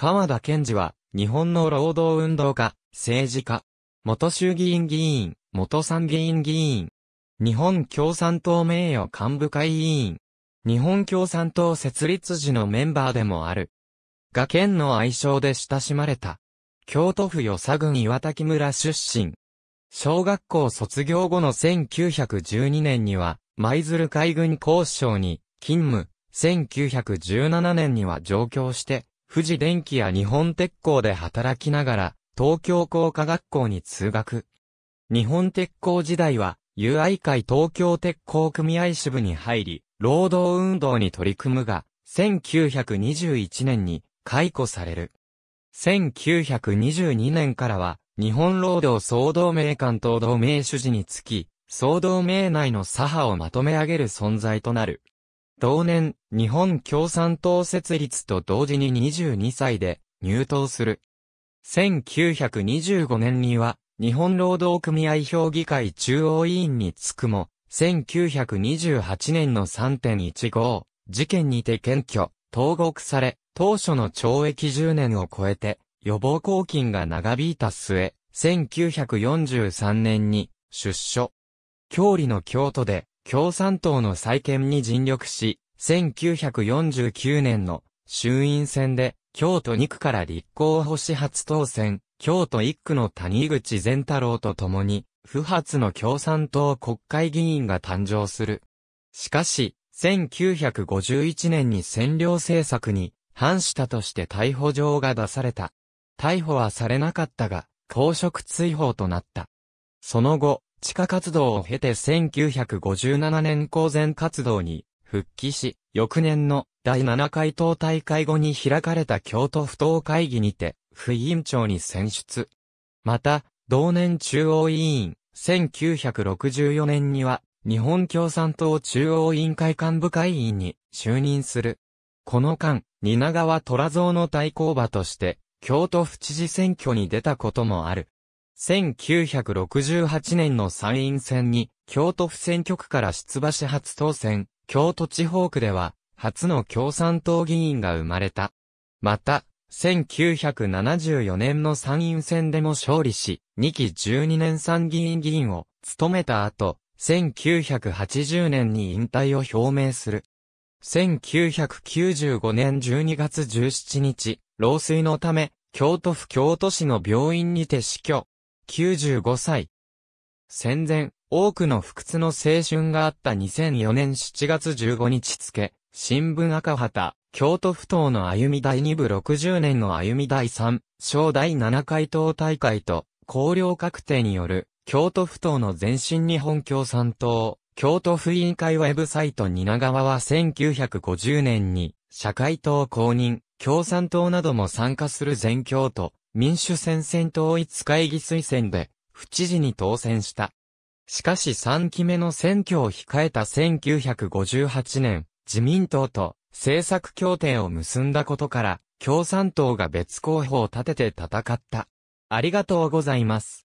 川田健二は、日本の労働運動家、政治家、元衆議院議員、元参議院議員、日本共産党名誉幹部会委員、日本共産党設立時のメンバーでもある。が県の愛称で親しまれた。京都府与佐郡岩滝村出身。小学校卒業後の1912年には、舞鶴海軍交渉に勤務、1917年には上京して、富士電機や日本鉄工で働きながら、東京工科学校に通学。日本鉄工時代は、友愛会東京鉄工組合支部に入り、労働運動に取り組むが、1921年に解雇される。1922年からは、日本労働総同盟関東同盟主事につき、総同盟内の左派をまとめ上げる存在となる。同年、日本共産党設立と同時に22歳で入党する。1925年には、日本労働組合評議会中央委員に着くも、1928年の3.15事件にて検挙、投獄され、当初の懲役10年を超えて、予防抗菌が長引いた末、1943年に出所。郷里の京都で共産党の再建に尽力し、1949年の衆院選で京都2区から立候補し初当選、京都1区の谷口善太郎と共に、不発の共産党国会議員が誕生する。しかし、1951年に占領政策に反したとして逮捕状が出された。逮捕はされなかったが、公職追放となった。その後、地下活動を経て1957年公然活動に復帰し、翌年の第7回党大会後に開かれた京都府党会議にて、副委員長に選出。また、同年中央委員、1964年には、日本共産党中央委員会幹部会員に就任する。この間、蜷川虎蔵の対抗馬として、京都府知事選挙に出たこともある。1968年の参院選に、京都府選挙区から出馬し初当選、京都地方区では、初の共産党議員が生まれた。また、1974年の参院選でも勝利し、2期12年参議院議員を務めた後、1980年に引退を表明する。1995年12月17日、老衰のため、京都府京都市の病院にて死去。95歳。戦前、多くの不屈の青春があった2004年7月15日付、新聞赤旗、京都府党の歩み第2部60年の歩み第3、小第7回党大会と、高陵確定による、京都府党の前身日本共産党、京都府委員会ウェブサイト蜷川は1950年に、社会党公認、共産党なども参加する全京都、民主戦線統一会議推薦で、府知事に当選した。しかし3期目の選挙を控えた1958年、自民党と政策協定を結んだことから、共産党が別候補を立てて戦った。ありがとうございます。